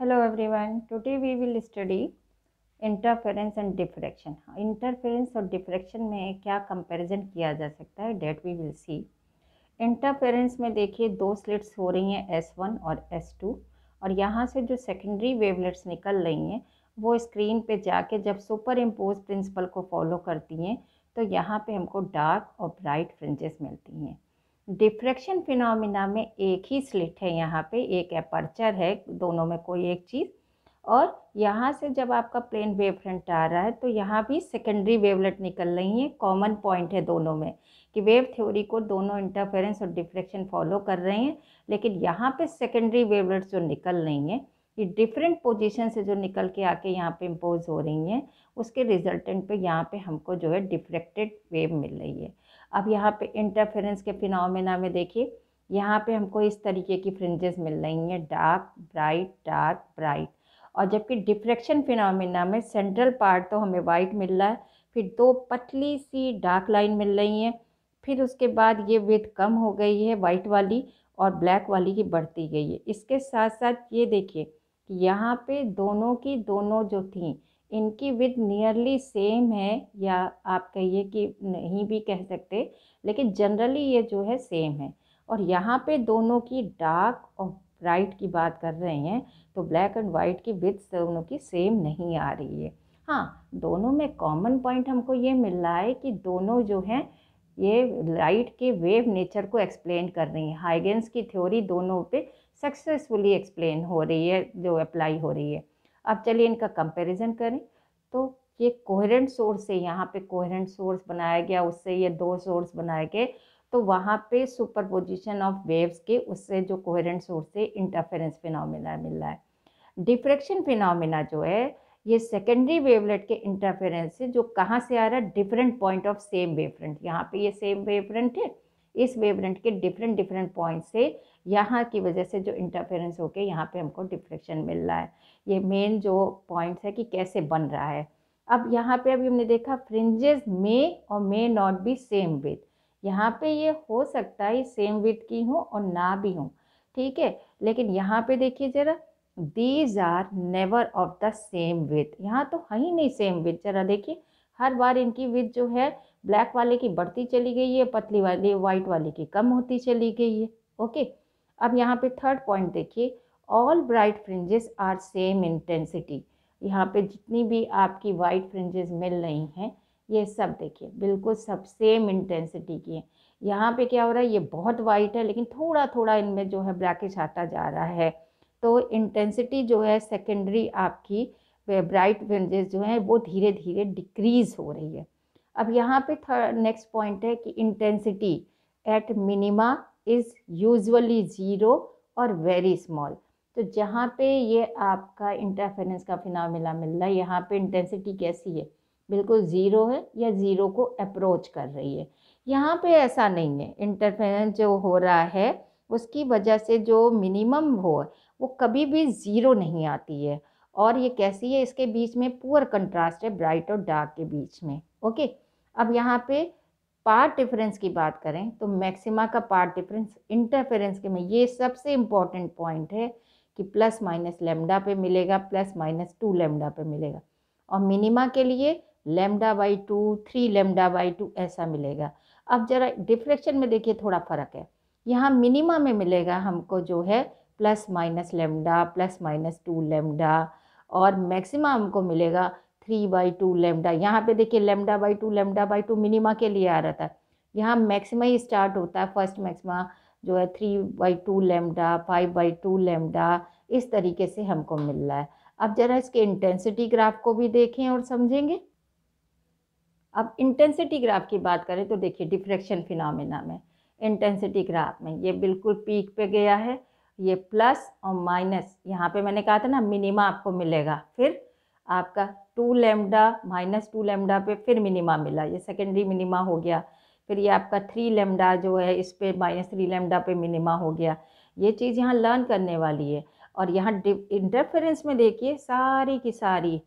hello everyone today we will study interference and diffraction interference और diffraction में क्या comparison किया जा सकता है that we will see interference में देखिए दो स्लिट्स हो रही हैं एस वन और एस टू और यहाँ से जो सेकेंडरी वेवलेट्स निकल रही हैं वो स्क्रीन पे जाके जब सुपर इम्पोज प्रिंसिपल को फॉलो करती हैं तो यहाँ पर हमको डार्क और ब्राइट फ्रिंजेस मिलती हैं डिफ्रेक्शन फिनोमिना में एक ही स्लिट है यहाँ पे एक अपर्चर है दोनों में कोई एक चीज़ और यहाँ से जब आपका प्लेन वेव फ्रंट आ रहा है तो यहाँ भी सेकेंडरी वेवलेट निकल रही है कॉमन पॉइंट है दोनों में कि वेव थ्योरी को दोनों इंटरफेरेंस और डिफ्रेक्शन फॉलो कर रहे हैं लेकिन यहाँ पे सेकेंडरी वेवलेट्स जो निकल रही हैं ये डिफरेंट पोजीशन से जो निकल के आके यहाँ पे इम्पोज हो रही हैं उसके रिजल्टेंट पे यहाँ पे हमको जो है डिफ्रेक्टेड वेव मिल रही है अब यहाँ पे इंटरफेरेंस के फिनोमेना में देखिए यहाँ पे हमको इस तरीके की फ्रिंजेस मिल रही हैं डार्क ब्राइट डार्क ब्राइट और जबकि डिफ्रेक्शन फिनोमेना में सेंट्रल पार्ट तो हमें वाइट मिल रहा है फिर दो पतली सी डार्क लाइन मिल रही हैं फिर उसके बाद ये विथ कम हो गई है वाइट वाली और ब्लैक वाली की बढ़ती गई है इसके साथ साथ ये देखिए कि यहाँ पे दोनों की दोनों जो थी इनकी विद नियरली सेम है या आप कहिए कि नहीं भी कह सकते लेकिन जनरली ये जो है सेम है और यहाँ पे दोनों की डार्क और ब्राइट की बात कर रहे हैं तो ब्लैक एंड वाइट की विथ दोनों की सेम नहीं आ रही है हाँ दोनों में कॉमन पॉइंट हमको ये मिल रहा है कि दोनों जो हैं ये लाइट के वेव नेचर को एक्सप्लेन कर रही हैं हाइगेंस की थ्योरी दोनों पे सक्सेसफुली एक्सप्लेन हो रही है जो अप्लाई हो रही है अब चलिए इनका कंपैरिजन करें तो ये कोहरेंट सोर्स से यहाँ पे कोहरेंट सोर्स बनाया गया उससे ये दो सोर्स बनाए गए तो वहाँ पे सुपरपोजिशन ऑफ वेव्स के उससे जो कोहरेंट सोर्स से इंटरफेरेंस फिनोमिना मिल रहा है डिफ्रेक्शन फिनोमिना जो है ये सेकेंडरी वेवलेट के इंटरफेरेंस से जो कहाँ से आ रहा है different point of same wavefront यहाँ पे ये सेम वेवफ्रंट है इस वेवलेंथ के डिफरेंट डिफरेंट पॉइंट से यहाँ की वजह से जो इंटरफेरेंस होके यहाँ पे हमको डिफ्लेक्शन मिल रहा है ये मेन जो पॉइंट्स है कि कैसे बन रहा है अब यहाँ पे अभी हमने देखा फ्रिंजेस मे और may not be same width यहाँ पे ये हो सकता है सेम विथ की हूँ और ना भी हूँ ठीक है लेकिन यहाँ पे देखिए ज़रा these are never of the same width यहाँ तो है ही नहीं सेम विथ ज़रा देखिए हर बार इनकी विथ जो है ब्लैक वाले की बढ़ती चली गई है पतली वाली वाइट वाले की कम होती चली गई है ओके अब यहाँ पे थर्ड पॉइंट देखिए all bright fringes are same intensity यहाँ पे जितनी भी आपकी वाइट फ्रिंजेस मिल रही हैं ये सब देखिए बिल्कुल सब सेम इंटेंसिटी की है यहाँ पे क्या हो रहा है ये बहुत वाइट है लेकिन थोड़ा थोड़ा इनमें जो है ब्लैकिश आता जा रहा है तो इंटेंसिटी जो है सेकेंडरी आपकी ब्राइट फ्रिंजेस जो हैं वो धीरे धीरे डिक्रीज़ हो रही है अब यहाँ पे थर्ड नेक्स्ट पॉइंट है कि intensity at minima is usually zero और वेरी स्मॉल तो जहाँ पे ये आपका इंटरफेरेंस का फिनोमिना मिल रहा है यहाँ पे इंटेंसिटी कैसी है बिल्कुल ज़ीरो है या ज़ीरो को अप्रोच कर रही है यहाँ पे ऐसा नहीं है इंटरफेरेंस जो हो रहा है उसकी वजह से जो मिनिमम हो वो कभी भी ज़ीरो नहीं आती है और ये कैसी है इसके बीच में पुअर कंट्रास्ट है ब्राइट और डार्क के बीच में ओके अब यहाँ पे पार्ट डिफरेंस की बात करें तो मैक्सिमा का पार्ट डिफरेंस इंटरफेरेंस के में ये सबसे इम्पॉर्टेंट पॉइंट है कि प्लस माइनस लेमडा पे मिलेगा प्लस माइनस टू लेमडा पे मिलेगा और मिनिमा के लिए lambda by two three lambda by two ऐसा मिलेगा अब जरा डिफ्रेक्शन में देखिए थोड़ा फ़र्क है यहाँ मिनिमा में मिलेगा हमको जो है plus minus lambda plus minus two lambda और मैक्सिमा हमको मिलेगा थ्री बाई टू लेमडा यहाँ पे देखिए lambda by two lambda by two minima के लिए आ रहा था यहाँ मैक्सिमा ही स्टार्ट होता है फर्स्ट मैक्सिमा जो है three by two lambda five by two lambda इस तरीके से हमको मिल रहा है अब ज़रा इसके इंटेंसिटी ग्राफ को भी देखें और समझेंगे अब इंटेंसिटी ग्राफ की बात करें तो देखिए डिफ्रेक्शन फिनमिना में इंटेंसिटी ग्राफ में ये बिल्कुल पीक पे गया है ये प्लस और माइनस यहाँ पे मैंने कहा था ना मिनिमा आपको मिलेगा फिर आपका two lambda minus two lambda पे फिर मिनिमा मिला ये सेकेंडरी मिनिमा हो गया फिर ये आपका थ्री लेमडा जो है इस पर माइनस थ्री लेमडा पे मिनिमा हो गया ये चीज़ यहाँ लर्न करने वाली है और यहाँ इंटरफेरेंस में देखिए सारी की सारी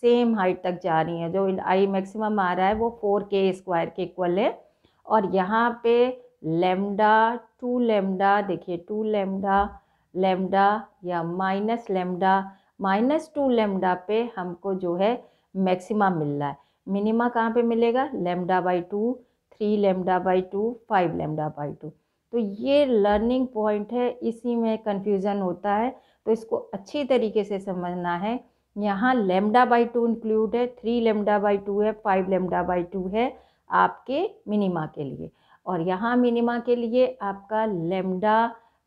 सेम हाइट तक जा रही हैं जो आई मैक्सिमम आ रहा है वो फोर के स्क्वायर के इक्वल है और यहाँ पे लेमडा टू लेमडा देखिए टू लेमडा लेमडा या minus lambda minus two lambda पे हमको जो है मैक्सिमा मिल रहा है मिनिमा कहाँ पे मिलेगा lambda by two three lambda by two five lambda by two तो ये लर्निंग पॉइंट है इसी में कन्फ्यूज़न होता है तो इसको अच्छी तरीके से समझना है यहाँ लेमडा बाई टू इंक्लूड है थ्री लेमडा बाई टू है फाइव लेमडा बाई टू है आपके मिनिमा के लिए और यहाँ मिनिमा के लिए आपका lambda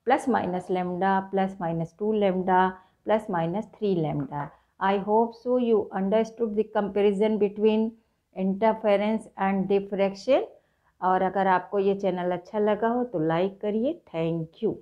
plus minus lambda plus minus two lambda plus minus three lambda I hope so you understood the comparison between interference and diffraction और अगर आपको ये चैनल अच्छा लगा हो तो लाइक करिए थैंक यू